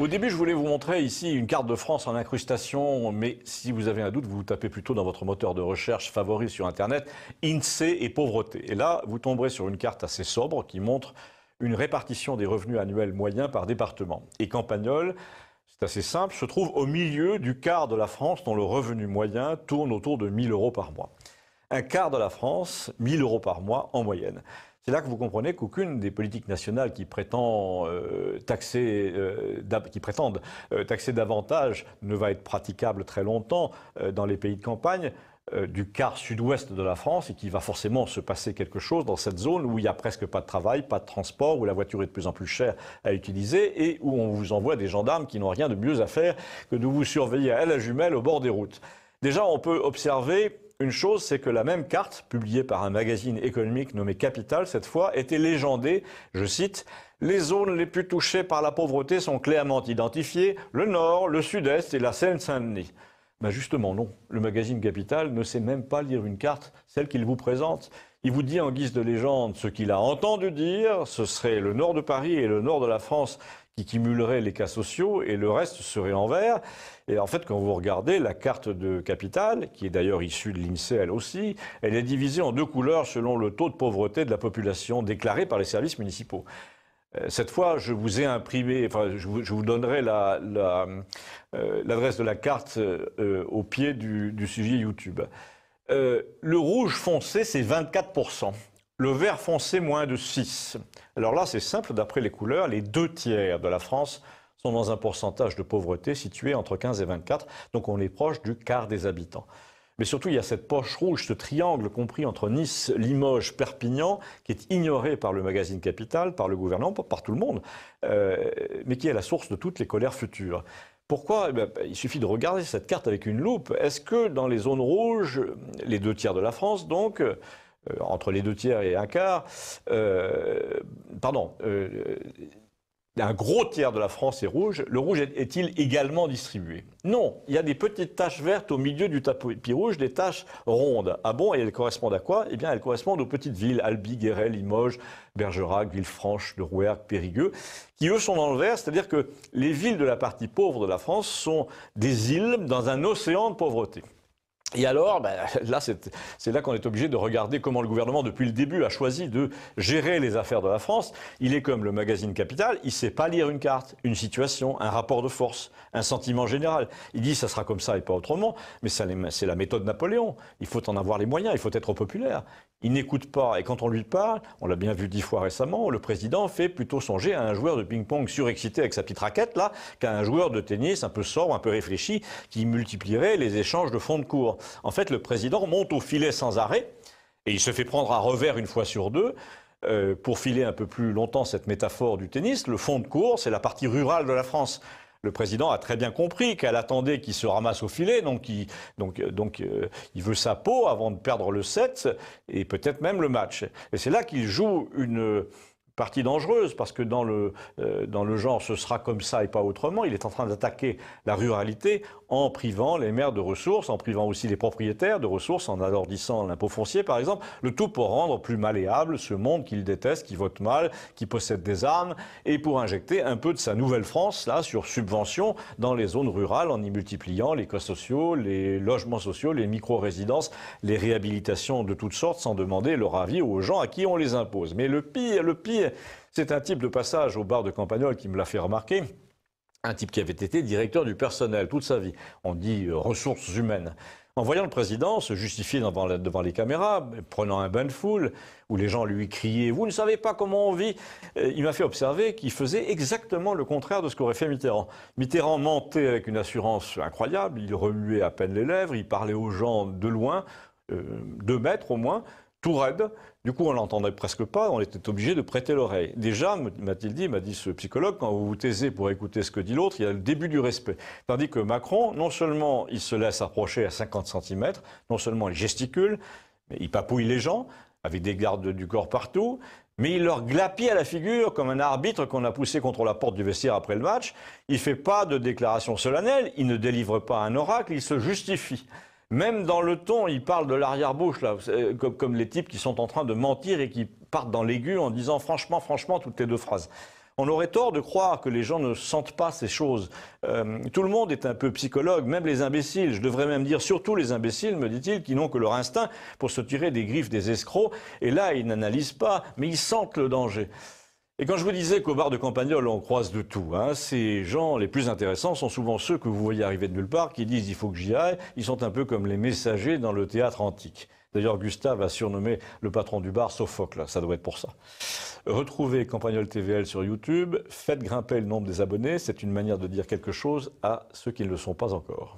Au début, je voulais vous montrer ici une carte de France en incrustation, mais si vous avez un doute, vous, vous tapez plutôt dans votre moteur de recherche favori sur Internet, INSEE et pauvreté. Et là, vous tomberez sur une carte assez sobre qui montre une répartition des revenus annuels moyens par département. Et Campagnol, c'est assez simple, se trouve au milieu du quart de la France dont le revenu moyen tourne autour de 1000 euros par mois. Un quart de la France, 1000 euros par mois en moyenne. C'est là que vous comprenez qu'aucune des politiques nationales qui, prétend, euh, euh, qui prétendent euh, taxer davantage ne va être praticable très longtemps dans les pays de campagne du quart sud-ouest de la France et qu'il va forcément se passer quelque chose dans cette zone où il n'y a presque pas de travail, pas de transport, où la voiture est de plus en plus chère à utiliser et où on vous envoie des gendarmes qui n'ont rien de mieux à faire que de vous surveiller à la jumelle au bord des routes. Déjà, on peut observer une chose, c'est que la même carte, publiée par un magazine économique nommé Capital cette fois, était légendée, je cite, les zones les plus touchées par la pauvreté sont clairement identifiées, le nord, le sud-est et la Seine-Saint-Denis ben Justement, non. Le magazine Capital ne sait même pas lire une carte, celle qu'il vous présente. Il vous dit en guise de légende ce qu'il a entendu dire, ce serait le nord de Paris et le nord de la France qui cumuleraient les cas sociaux et le reste serait en vert. Et en fait, quand vous regardez la carte de Capital, qui est d'ailleurs issue de l'INSEE elle aussi, elle est divisée en deux couleurs selon le taux de pauvreté de la population déclarée par les services municipaux. Euh, cette fois, je vous ai imprimé, enfin, je vous, donnerai euh, l'adresse de la carte euh, au pied du, du sujet YouTube. le rouge foncé, c'est 24%. Le vert foncé, moins de 6. Alors là, c'est simple, d'après les couleurs, les deux tiers de la France sont dans un pourcentage de pauvreté situé entre 15 et 24, donc on est proche du quart des habitants. Mais surtout, il y a cette poche rouge, ce triangle compris entre Nice, Limoges, Perpignan, qui est ignoré par le magazine Capital, par le gouvernement, par tout le monde, euh, mais qui est la source de toutes les colères futures. Pourquoi eh ben, Il suffit de regarder cette carte avec une loupe. Est-ce que dans les zones rouges, les deux tiers de la France, donc, euh, entre les deux tiers et un quart, euh, pardon, un gros tiers de la France est rouge, le rouge est-il également distribué Non, il y a des petites taches vertes au milieu du tapis rouge, des taches rondes. Ah bon, et elles correspondent à quoi Eh bien, elles correspondent aux petites villes, Albi, Guéret, Limoges, Bergerac, Villefranche, Le Rouergue, Périgueux, qui eux sont dans le vert, c'est-à-dire que les villes de la partie pauvre de la France sont des îles dans un océan de pauvreté. Et alors, bah, là, c'est là qu'on est obligé de regarder comment le gouvernement, depuis le début, a choisi de gérer les affaires de la France. Il est comme le magazine Capital, il ne sait pas lire une carte, une situation, un rapport de force, un sentiment général. Il dit ça sera comme ça et pas autrement, mais c'est la méthode Napoléon. Il faut en avoir les moyens, il faut être populaire, il n'écoute pas. Et quand on lui parle, on l'a bien vu dix fois récemment, le président fait plutôt songer à un joueur de ping-pong surexcité avec sa petite raquette, là, qu'à un joueur de tennis un peu sort un peu réfléchi, qui multiplierait les échanges de fonds de cours. En fait, le président monte au filet sans arrêt, et il se fait prendre à revers une fois sur deux. Euh, pour filer un peu plus longtemps cette métaphore du tennis, le fond de cours, c'est la partie rurale de la France le président a très bien compris qu'elle attendait qu'il se ramasse au filet, donc, il, donc, euh, donc euh, il veut sa peau avant de perdre le set et peut-être même le match. Et c'est là qu'il joue une partie dangereuse, parce que dans le, euh, dans le genre ce sera comme ça et pas autrement, il est en train d'attaquer la ruralité en privant les maires de ressources, en privant aussi les propriétaires de ressources, en alourdissant l'impôt foncier par exemple, le tout pour rendre plus malléable ce monde qu'il déteste, qui vote mal, qui possède des armes, et pour injecter un peu de sa nouvelle France, là, sur subvention dans les zones rurales, en y multipliant les coûts sociaux, les logements sociaux, les micro-résidences, les réhabilitations de toutes sortes, sans demander leur avis aux gens à qui on les impose. Mais le pire, le pire, c'est un type de passage au bar de Campagnol qui me l'a fait remarquer. Un type qui avait été directeur du personnel toute sa vie. On dit euh, ressources humaines. En voyant le président se justifier devant, devant, les caméras, prenant un bain de foule, où les gens lui criaient Vous ne savez pas comment on vit euh, il m'a fait observer qu'il faisait exactement le contraire de ce qu'aurait fait Mitterrand. Mitterrand mentait avec une assurance incroyable, il remuait à peine les lèvres, il parlait aux gens de loin, euh, deux mètres au moins, tout raide. Du coup, on l'entendait presque pas, on était obligé de prêter l'oreille. Déjà, ma il dit, m'a dit ce psychologue, quand vous vous taisez pour écouter ce que dit l'autre, il y a le début du respect. Tandis que Macron, non seulement il se laisse approcher à 50 cm, non seulement il gesticule, mais il papouille les gens, avec des gardes du corps partout, mais il leur glapit à la figure comme un arbitre qu'on a poussé contre la porte du vestiaire après le match. Il fait pas de déclaration solennelle, il ne délivre pas un oracle, il se justifie. Même dans le ton, il parle de l'arrière-bouche, là, euh, comme, les types qui sont en train de mentir et qui partent dans l'aigu en disant franchement, franchement, toutes les deux phrases. On aurait tort de croire que les gens ne sentent pas ces choses. Euh, tout le monde est un peu psychologue, même les imbéciles. Je devrais même dire surtout les imbéciles, me dit-il, qui n'ont que leur instinct pour se tirer des griffes des escrocs. Et là, ils n'analysent pas, mais ils sentent le danger. Et quand je vous disais qu'au bar de Campagnol, on croise de tout, hein, ces gens les plus intéressants sont souvent ceux que vous voyez arriver de nulle part, qui disent il faut que j'y aille. Ils sont un peu comme les messagers dans le théâtre antique. D'ailleurs, Gustave a surnommé le patron du bar Sophocle, ça doit être pour ça. Retrouvez Campagnol TVL sur YouTube, faites grimper le nombre des abonnés, c'est une manière de dire quelque chose à ceux qui ne le sont pas encore.